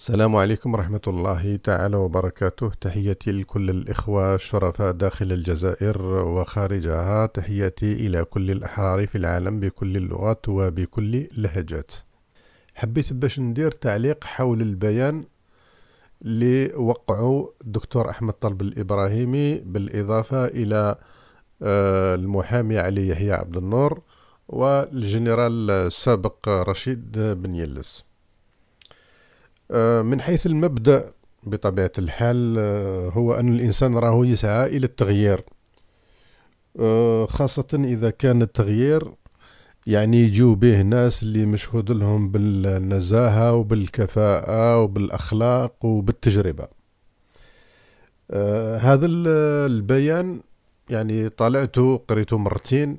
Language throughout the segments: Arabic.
السلام عليكم ورحمة الله تعالى وبركاته تحياتي لكل الإخوة الشرفاء داخل الجزائر وخارجها تحياتي إلى كل الأحرار في العالم بكل اللغات وبكل اللهجات حبيت باش ندير تعليق حول البيان اللي وقعوا الدكتور أحمد طلب الإبراهيمي بالإضافة إلى آه، المحامي علي يحيى عبد النور والجنرال السابق رشيد بن يلس آه، من حيث المبدأ بطبيعة الحال آه، هو أن الإنسان راه يسعى إلى التغيير آه، خاصة إذا كان التغيير يعني يجيو به ناس اللي مشهود لهم بالنزاهة وبالكفاءة وبالأخلاق وبالتجربة آه هذا البيان يعني طالعته قريته مرتين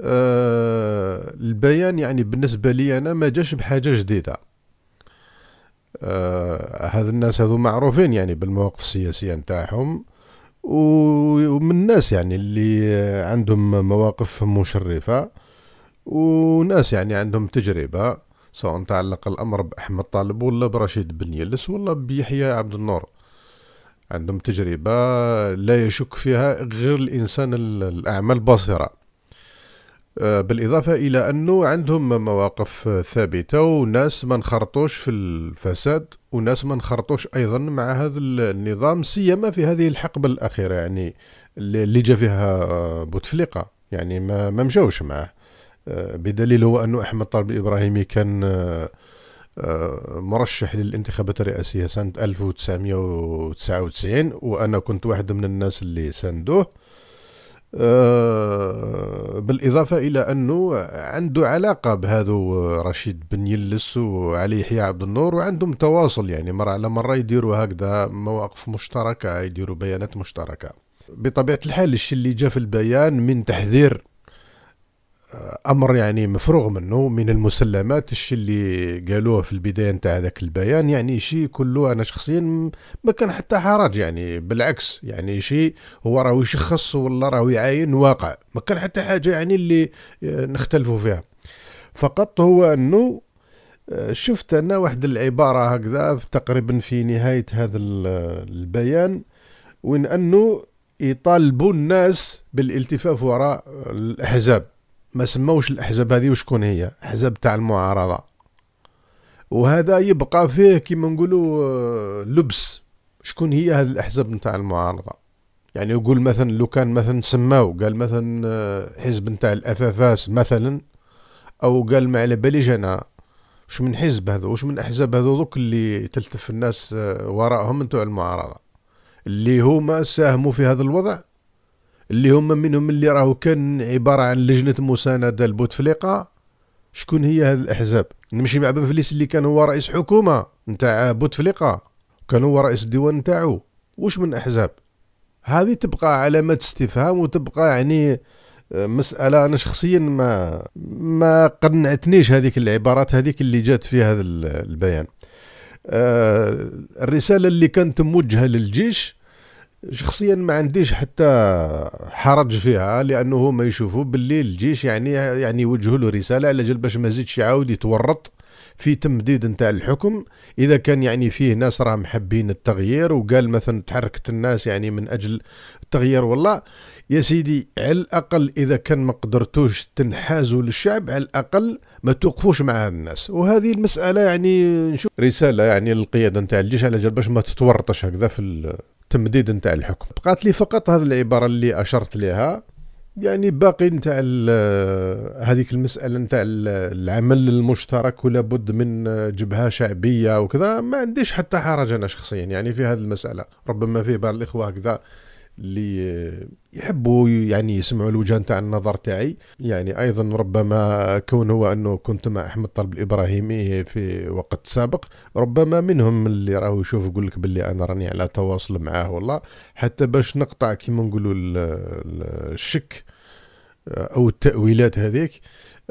آه البيان يعني بالنسبة لي أنا ما جاش بحاجة جديدة آه هذ الناس هذو معروفين يعني بالمواقف السياسية نتاعهم ومن الناس يعني اللي عندهم مواقف مشرفة وناس يعني عندهم تجربة سواء تعلق الأمر بأحمد طالب ولا برشيد بن يلس ولا بيحيى عبد النور عندهم تجربة لا يشك فيها غير الإنسان الأعمى البصيرة آه، بالإضافة إلى أنه عندهم مواقف ثابتة وناس ما انخرطوش في الفساد وناس ما انخرطوش أيضا مع هذا النظام سيما في هذه الحقبة الأخيرة يعني اللي جا فيها آه، بوتفليقة يعني ما, ما مشاوش معه آه، بدليل هو أنه أحمد طالب الإبراهيمي كان مرشح للانتخابات الرئاسية سنة 1999 وأنا كنت واحد من الناس اللي ساندوه آه، بالإضافة إلى أنه عنده علاقة بهذو رشيد بن يلس وعلي يحيى عبد النور وعندهم تواصل يعني مرة على مرة يديروا هكذا مواقف مشتركة يديروا بيانات مشتركة بطبيعة الحال الشيء اللي جاء في البيان من تحذير امر يعني مفروغ منه من المسلمات الشيء اللي قالوه في البدايه نتاع هذاك البيان يعني شيء كله انا شخصيا ما كان حتى حرج يعني بالعكس يعني شيء هو راهو يشخص ولا راهو يعاين واقع ما كان حتى حاجه يعني اللي آه، نختلفوا فيها فقط هو انه آه، شفت انا واحد العباره هكذا تقريبا في نهايه هذا آه، البيان وين انه يطالبوا الناس بالالتفاف وراء الاحزاب ما سموش الاحزاب هذه وشكون هي حزب تاع المعارضه وهذا يبقى فيه كيما نقولوا آه، لبس شكون هي هذه الاحزاب نتاع المعارضه يعني يقول مثلا لو كان مثلا سماو قال مثلا آه، حزب نتاع الافافاس مثلا او قال ما على باليش انا واش من حزب هذا واش من احزاب هذو دوك اللي تلتف الناس آه، وراءهم نتاع المعارضه اللي هما ساهموا في هذا الوضع اللي هما منهم اللي راهو كان عباره عن لجنه مسانده لبوتفليقه شكون هي هاد الاحزاب نمشي مع فليس اللي كان هو رئيس حكومه نتاع بوتفليقه كان هو رئيس الديوان نتاعو واش من احزاب هذه تبقى علامة استفهام وتبقى يعني آه، مسألة أنا شخصيا ما ما قنعتنيش هذيك العبارات هذيك اللي جات في هذا البيان آه، الرسالة اللي كانت موجهة للجيش شخصيا ما عنديش حتى حرج فيها لانه هما يشوفوا باللي الجيش يعني يعني يوجهوا له رساله على جال باش ما يزيدش يعاود يتورط في تمديد نتاع الحكم اذا كان يعني فيه ناس راه محبين التغيير وقال مثلا تحركت الناس يعني من اجل التغيير والله يا سيدي على الاقل اذا كان ما قدرتوش تنحازوا للشعب على الاقل ما توقفوش مع الناس وهذه المساله يعني نشوف رساله يعني للقياده نتاع الجيش على جال باش ما تتورطش هكذا في التمديد نتاع الحكم بقات لي فقط هذه العباره اللي اشرت لها يعني باقي نتاع آه، هذيك المساله نتاع العمل المشترك ولا بد من آه، جبهه شعبيه وكذا ما عنديش حتى حرج انا شخصيا يعني في هذه المساله ربما فيه بعض الاخوه كذا اللي يحبوا يعني يسمعوا الوجه نتاع النظر تاعي يعني ايضا ربما كون هو انه كنت مع احمد طلب الابراهيمي في وقت سابق ربما منهم اللي راهو يشوف يقول لك باللي انا راني على تواصل معاه والله حتى باش نقطع كيما نقولوا الشك آه، او التاويلات هذيك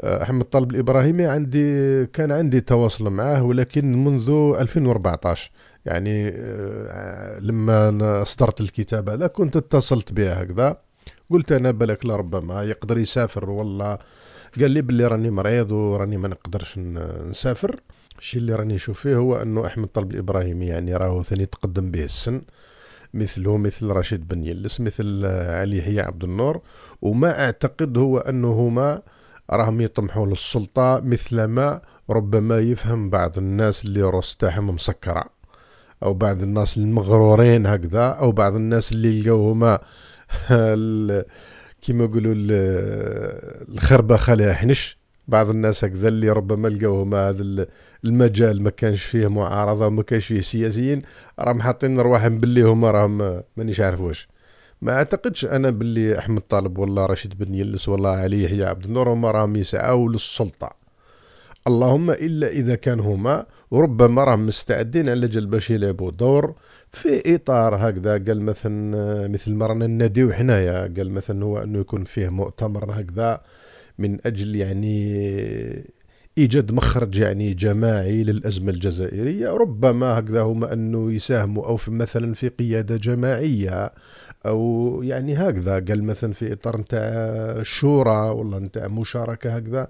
آه، احمد طلب الابراهيمي عندي كان عندي تواصل معاه ولكن منذ 2014 يعني آه، لما اصدرت الكتاب هذا كنت اتصلت به هكذا قلت انا بالك لربما يقدر يسافر ولا قال لي بلي راني مريض وراني ما نقدرش نسافر الشيء اللي راني نشوف فيه هو انه احمد طلب الابراهيمي يعني راهو ثاني تقدم به السن مثله مثل رشيد بن يلس مثل آه، علي هي عبد النور وما اعتقد هو انه هما راهم يطمحوا للسلطه مثلما ربما يفهم بعض الناس اللي روس تاعهم مسكره او بعض الناس المغرورين هكذا او بعض الناس اللي هما كيما يقولوا الخربه خليها حنش بعض الناس هكذا اللي ربما هما هذا المجال ما كانش فيه معارضه وما كانش فيه سياسيين راهم حاطين رواحهم باللي هما راهم مانيش عارف واش ما اعتقدش انا باللي احمد طالب ولا رشيد بن يلس ولا علي يحيى عبد النور هما راهم يسعوا للسلطه اللهم إلا إذا كان هما وربما راهم مستعدين على جال باش يلعبوا دور في إطار هكذا قال مثلا مثل ما رانا ناديو حنايا قال مثلا هو أنه يكون فيه مؤتمر هكذا من أجل يعني ايجاد مخرج يعني جماعي للازمه الجزائريه ربما هكذا هما انه يساهموا او في مثلا في قياده جماعيه او يعني هكذا قال مثلا في اطار نتاع شورى ولا نتاع مشاركه هكذا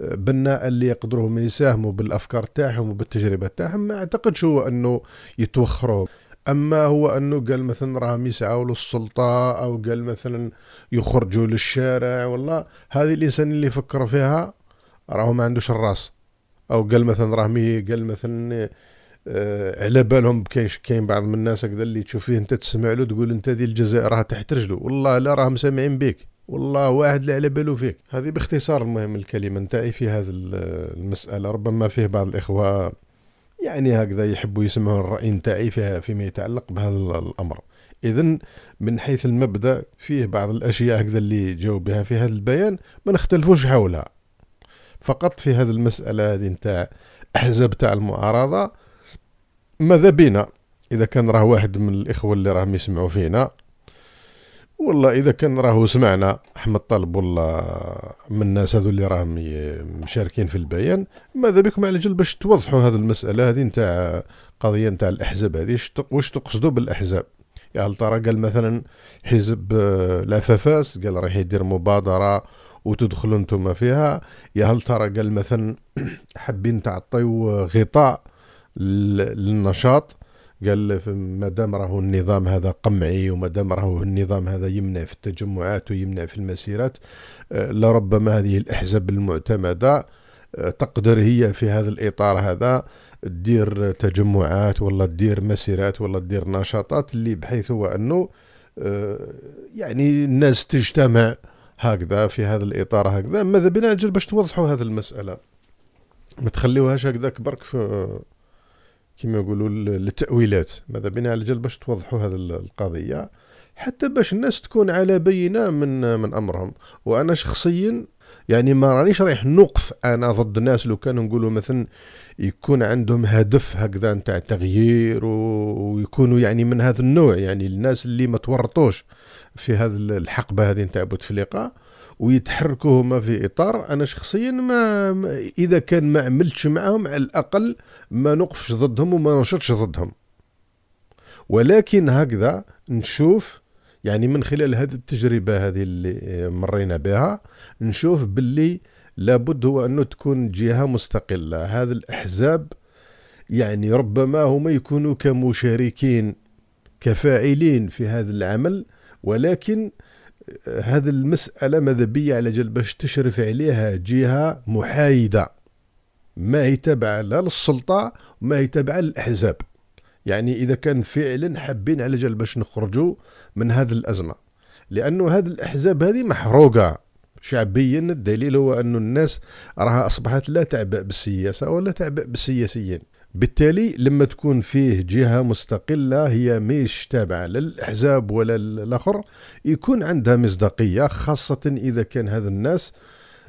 بناء اللي يقدروا يساهموا بالافكار تاعهم وبالتجربه تاعهم ما اعتقدش هو انه يتوخروا اما هو انه قال مثلا راهم يسعوا للسلطه او قال مثلا يخرجوا للشارع والله هذه الانسان اللي يفكر فيها راهو ما عندوش الراس او قال مثلا راهم قال مثلا آه على بالهم كاين كاين بعض من الناس هكذا اللي تشوف فيه انت تسمع له تقول انت دي الجزائر راه تحت رجله والله لا راهم سامعين بك والله واحد اللي على بالو فيك هذه باختصار المهم الكلمه نتاعي في هذه المساله ربما فيه بعض الاخوه يعني هكذا يحبوا يسمعوا الراي نتاعي فيها فيما يتعلق بهذا الامر اذا من حيث المبدا فيه بعض الاشياء هكذا اللي جاوب بها في هذا البيان ما نختلفوش حولها فقط في هذه المساله هذه نتاع احزاب تاع المعارضه ماذا بينا اذا كان راه واحد من الاخوه اللي راهم يسمعوا فينا والله اذا كان راهو سمعنا احمد طلب والله من الناس هذو اللي راهم مشاركين في البيان ماذا بكم على جل باش توضحوا هذه المساله هذه نتاع قضيه نتاع الاحزاب هذه واش تقصدوا بالاحزاب يا يعني ترى قال مثلا حزب آه، لافافاس قال راح يدير مبادره وتدخلوا انتم فيها يا هل ترى قال مثلا حابين تعطيو غطاء للنشاط قال ما دام راهو النظام هذا قمعي وما دام راهو النظام هذا يمنع في التجمعات ويمنع في المسيرات آه، لربما هذه الاحزاب المعتمده آه، تقدر هي في هذا الاطار هذا تدير تجمعات ولا تدير مسيرات ولا تدير نشاطات اللي بحيث هو انه آه، يعني الناس تجتمع هكذا في هذا الاطار هكذا ماذا بنا اجل باش توضحوا هذه المساله ما تخليوهاش هكذاك برك في كما يقولوا للتاويلات ماذا بنا على جال باش توضحوا هذه القضيه حتى باش الناس تكون على بينه من من امرهم وانا شخصيا يعني ما رانيش رايح نوقف انا ضد الناس لو كانوا نقولوا مثلا يكون عندهم هدف هكذا نتاع تغيير ويكونوا يعني من هذا النوع يعني الناس اللي ما تورطوش في هذه الحقبه هذه نتاع بوتفليقه ويتحركوا هما في اطار انا شخصيا ما اذا كان ما عملتش معاهم على الاقل ما نوقفش ضدهم وما ننشطش ضدهم ولكن هكذا نشوف يعني من خلال هذه التجربه هذه اللي آه، مرينا بها نشوف باللي لابد هو انه تكون جهه مستقله هذا الاحزاب يعني ربما هما يكونوا كمشاركين كفاعلين في هذا العمل ولكن هذه المسألة ماذا بيا على جال باش تشرف عليها جهة محايدة ما هي تابعة لا للسلطة وما هي تابعة للأحزاب يعني إذا كان فعلا حابين على جال باش نخرجوا من هذه الأزمة لأنه هذه الأحزاب هذه محروقة شعبيا الدليل هو أن الناس راها أصبحت لا تعبأ بالسياسة ولا تعبأ بالسياسيين بالتالي لما تكون فيه جهة مستقلة هي مش تابعة للأحزاب ولا الآخر يكون عندها مصداقية خاصة إذا كان هذا الناس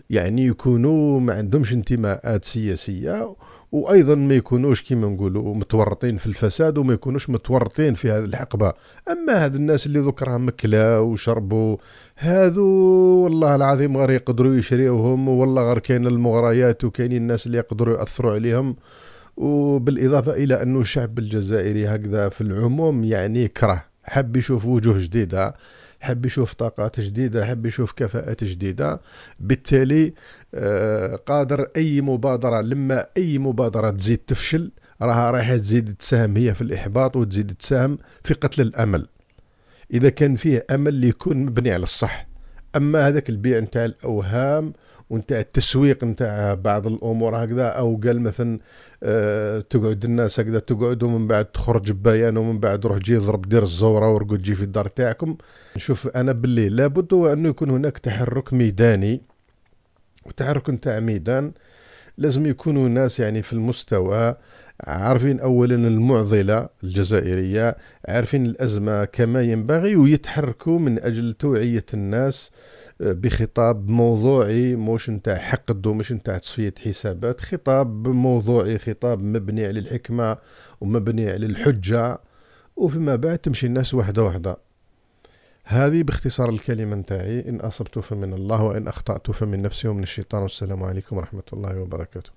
يعني يكونوا ما عندهمش انتماءات سياسية وأيضا ما يكونوش كما نقولوا متورطين في الفساد وما يكونوش متورطين في هذه الحقبة أما هاد الناس اللي ذكرها مكلا وشربوا هذو والله العظيم غير يقدروا يشريوهم والله غير كاين المغريات وكاين الناس اللي يقدروا يأثروا عليهم وبالإضافة إلى انه الشعب الجزائري هكذا في العموم يعني كره حب يشوف وجوه جديدة حب يشوف طاقات جديدة حب يشوف كفاءات جديدة بالتالي آه، قادر أي مبادرة لما أي مبادرة تزيد تفشل راها رايحة تزيد تساهم هي في الإحباط وتزيد تساهم في قتل الأمل إذا كان فيه أمل اللي يكون مبني على الصح أما هذاك البيع نتاع الأوهام ونتاع التسويق نتاع آه، بعض الامور هكذا او قال مثلا أه تقعد الناس هكذا تقعد ومن بعد تخرج ببيان ومن بعد روح جي ضرب دير الزوره ورقد جي في الدار تاعكم نشوف انا باللي لابد انه يكون هناك تحرك ميداني وتحرك نتاع ميدان لازم يكونوا ناس يعني في المستوى عارفين اولا المعضله الجزائريه عارفين الازمه كما ينبغي ويتحركوا من اجل توعيه الناس بخطاب موضوعي مش نتاع حقد ومش نتاع تصفيه حسابات خطاب موضوعي خطاب مبني على الحكمه ومبني على الحجه وفيما بعد تمشي الناس واحده واحده هذه باختصار الكلمه نتاعي ان اصبت فمن الله وان اخطات فمن نفسي ومن الشيطان والسلام عليكم ورحمه الله وبركاته